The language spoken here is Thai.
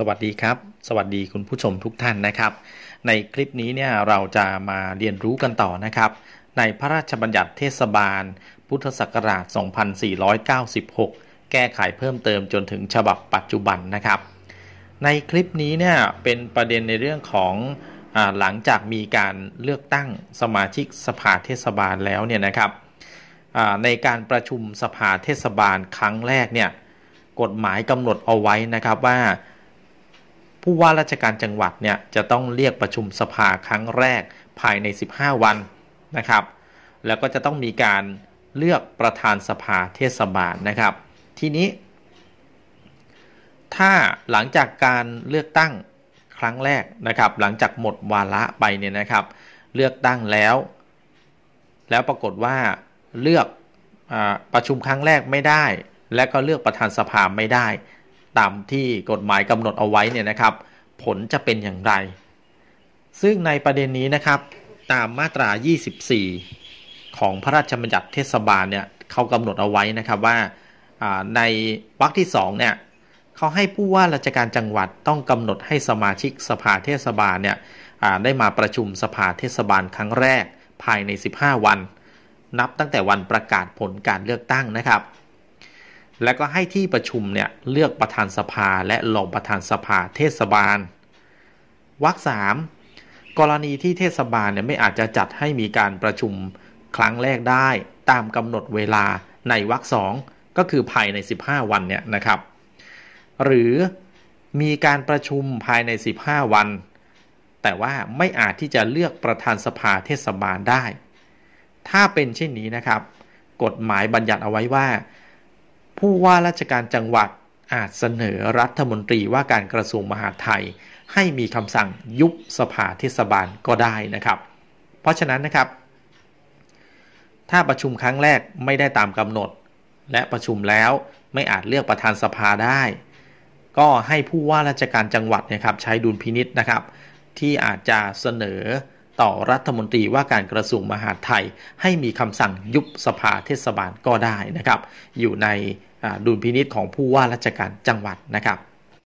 สวัสดีครับ สวัสดีคุณผู้ชมทุกท่านนะครับ ในคลิปนี้เนี่ยเราจะมาเรียนรู้กันต่อนะครับ ในพระราชบัญญัติเทศบาล พุทธศักราช 2496 แก้ไขเพิ่มเติมจนถึงฉบับปัจจุบันนะครับ ในคลิปนี้เนี่ยเป็นประเด็นในเรื่องของอหลังจากมีการเลือกตั้งสมาชิกสภาเทศบาลแล้วเนี่ยนะครับในการประชุมสภาเทศบาลครั้งแรกเนี่ยกฎหมายกำหนดเอาไว้นะครับว่าผู้ว่าราชการจังหวัดเนี่ยจะต้องเรียกประชุมสภาครั้งแรกภายใน 15 วันนะครับ แล้วก็จะต้องมีการเลือกประธานสภาเทศบาลนะครับ ทีนี้ ถ้าหลังจากการเลือกตั้งครั้งแรกนะครับหลังจากหมดวาระไปเนี่ยนะครับ เลือกตั้งแล้ว แล้วปรากฏว่าเลือกประชุมครั้งแรกไม่ได้และก็เลือกประธานสภาไม่ได้ตามที่กฎหมายกำหนดเอาไว้เนี่ยนะครับ ผลจะเป็นอย่างไร ซึ่งในประเด็นนี้นะครับ ตามมาตรา 24 ของพระราชบัญญัติเทศบาลเนี่ยเขากำหนดเอาไว้นะครับว่าในวรรคที่2เนี่ยเขาให้ผู้ว่าราชการจังหวัดต้องกำหนดให้สมาชิกสภาเทศบาลเนี่ยได้มาประชุมสภาเทศบาลครั้งแรกภายใน 15 วัน นับตั้งแต่วันประกาศผลการเลือกตั้งนะครับและก็ให้ที่ประชุมเนี่ยเลือกประธานสภาและรองประธานสภาเทศบาลวรรคสามกรณีที่เทศบาลเนี่ยไม่อาจจะจัดให้มีการประชุมครั้งแรกได้ตามกำหนดเวลาในวรรคสองก็คือภายใน 15 วันเนี่ยนะครับ หรือมีการประชุมภายใน 15 วัน แต่ว่าไม่อาจที่จะเลือกประธานสภาเทศบาลได้ ถ้าเป็นเช่นนี้นะครับ กฎหมายบัญญัติเอาไว้ว่าผู้ว่าราชการจังหวัดอาจเสนอรัฐมนตรีว่าการกระทรวงมหาดไทย ให้มีคำสั่งยุบสภาเทศบาลก็ได้นะครับ เพราะฉะนั้นนะครับ ถ้าประชุมครั้งแรกไม่ได้ตามกำหนด และประชุมแล้วไม่อาจเลือกประธานสภาได้ ก็ให้ผู้ว่าราชการจังหวัดนะครับใช้ดุลพินิษนะครับ ที่อาจจะเสนอต่อรัฐมนตรีว่าการกระทรวงมหาดไทยให้มีคำสั่งยุบสภาเทศบาลก็ได้นะครับ อยู่ในดุลพินิษของผู้ว่าราชการจังหวัดนะครับ